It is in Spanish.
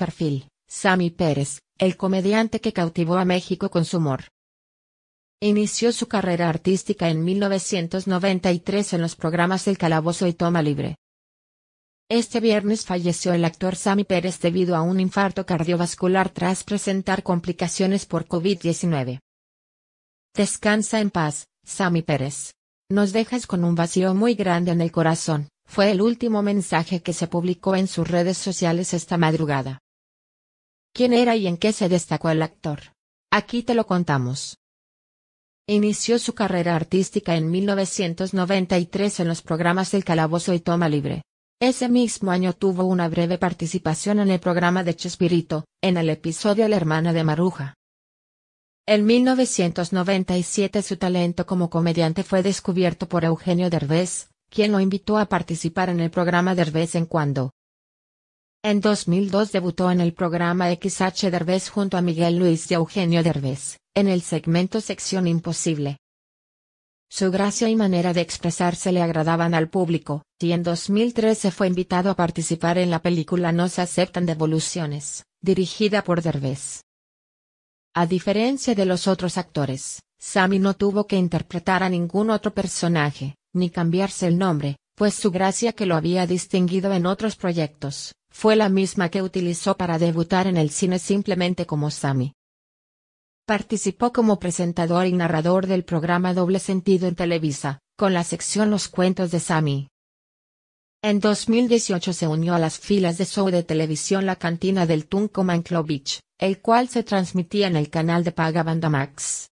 Perfil, Sammy Pérez, el comediante que cautivó a México con su humor. Inició su carrera artística en 1993 en los programas El Calabozo y Toma Libre. Este viernes falleció el actor Sammy Pérez debido a un infarto cardiovascular tras presentar complicaciones por COVID-19. Descansa en paz, Sammy Pérez. Nos dejas con un vacío muy grande en el corazón, fue el último mensaje que se publicó en sus redes sociales esta madrugada quién era y en qué se destacó el actor. Aquí te lo contamos. Inició su carrera artística en 1993 en los programas El Calabozo y Toma Libre. Ese mismo año tuvo una breve participación en el programa de Chespirito, en el episodio La hermana de Maruja. En 1997 su talento como comediante fue descubierto por Eugenio Derbez, quien lo invitó a participar en el programa Derbez en cuando, en 2002 debutó en el programa XH Derbez junto a Miguel Luis y Eugenio Derbez, en el segmento Sección Imposible. Su gracia y manera de expresarse le agradaban al público, y en 2013 fue invitado a participar en la película No se aceptan devoluciones, dirigida por Derbez. A diferencia de los otros actores, Sammy no tuvo que interpretar a ningún otro personaje, ni cambiarse el nombre, pues su gracia que lo había distinguido en otros proyectos, fue la misma que utilizó para debutar en el cine simplemente como Sammy. Participó como presentador y narrador del programa Doble Sentido en Televisa, con la sección Los Cuentos de Sammy. En 2018 se unió a las filas de show de televisión La Cantina del Tunco Manclovich, el cual se transmitía en el canal de paga Bandamax.